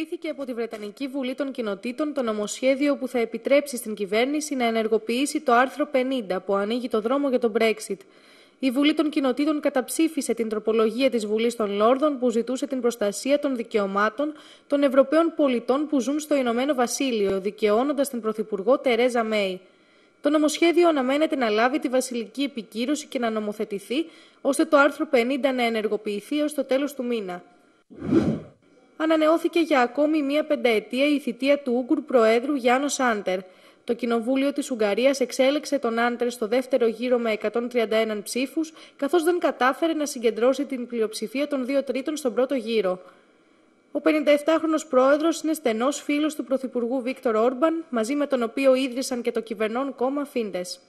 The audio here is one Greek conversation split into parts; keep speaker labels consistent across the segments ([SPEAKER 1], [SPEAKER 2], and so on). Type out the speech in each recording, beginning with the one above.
[SPEAKER 1] Υπήρχε από τη Βρετανική Βουλή των Κοινοτήτων το νομοσχέδιο που θα επιτρέψει στην κυβέρνηση να ενεργοποιήσει το άρθρο 50 που ανοίγει το δρόμο για τον Brexit. Η Βουλή των Κοινοτήτων καταψήφισε την τροπολογία της Βουλής των Λόρδων που ζητούσε την προστασία των δικαιωμάτων των Ευρωπαίων πολιτών που ζουν στο Ηνωμένο Βασίλειο, δικαιώνοντας την Πρωθυπουργό Τερέζα Μέη. Το νομοσχέδιο αναμένεται να λάβει τη βασιλική επικύρωση και να νομοθετηθεί, ώστε το άρθρο 50 να ενεργοποιηθεί ω το τέλος του μήνα ανανεώθηκε για ακόμη μία πενταετία η θητεία του Ούγκουρ Προέδρου Γιάννος Άντερ. Το Κοινοβούλιο της Ουγγαρίας εξέλεξε τον Άντερ στο δεύτερο γύρο με 131 ψήφους, καθώς δεν κατάφερε να συγκεντρώσει την πλειοψηφία των δύο τρίτων στον πρώτο γύρο. Ο 57χρονος πρόεδρος είναι στενός φίλος του Πρωθυπουργού Βίκτορ Όρμπαν, μαζί με τον οποίο ίδρυσαν και το κυβερνών κόμμα Φίντες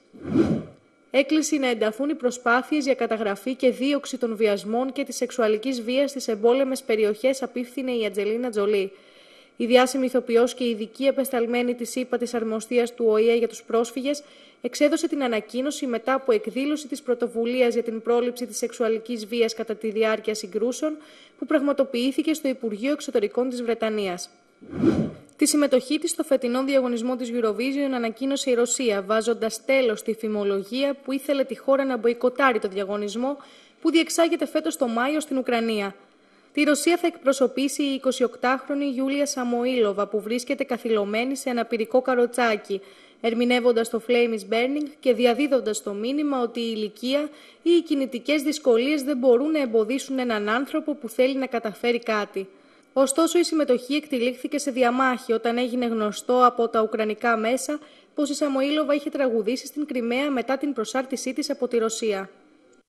[SPEAKER 1] έκλεισε να ενταθούν οι προσπάθειες για καταγραφή και δίωξη των βιασμών και της σεξουαλικής βίας στις εμπόλεμες περιοχές, απίφθινε η Ατζελίνα Τζολή. Η διάσημη ηθοποιός και η ειδική επεσταλμένη της ΥΠΑ της Αρμοστίας του ΟΗΕ για τους πρόσφυγες εξέδωσε την ανακοίνωση μετά από εκδήλωση της πρωτοβουλίας για την πρόληψη της σεξουαλικής βίας κατά τη διάρκεια συγκρούσεων που πραγματοποιήθηκε στο Υπουργείο Εξωτερικών της Βρετανίας. Τη συμμετοχή της στο φετινό διαγωνισμό της Eurovision ανακοίνωσε η Ρωσία, βάζοντας τέλος στη φημολογία που ήθελε τη χώρα να μποϊκοτάρει το διαγωνισμό που διεξάγεται φέτος το Μάιο στην Ουκρανία. Τη Ρωσία θα εκπροσωπήσει η 28χρονη Γιούλια Σαμοήλοβα, που βρίσκεται καθυλωμένη σε ένα πυρικό καροτσάκι, ερμηνεύοντας το Flame is Burning και διαδίδοντας το μήνυμα ότι η ηλικία ή οι κινητικές δυσκολίες δεν μπορούν να εμποδίσουν έναν άνθρωπο που θέλει να καταφέρει κάτι. Ωστόσο, η συμμετοχή εκτελήχθηκε σε διαμάχη όταν έγινε γνωστό από τα Ουκρανικά μέσα πως η Σαμοήλοβα είχε τραγουδήσει στην Κρυμαία μετά την προσάρτησή της από τη Ρωσία.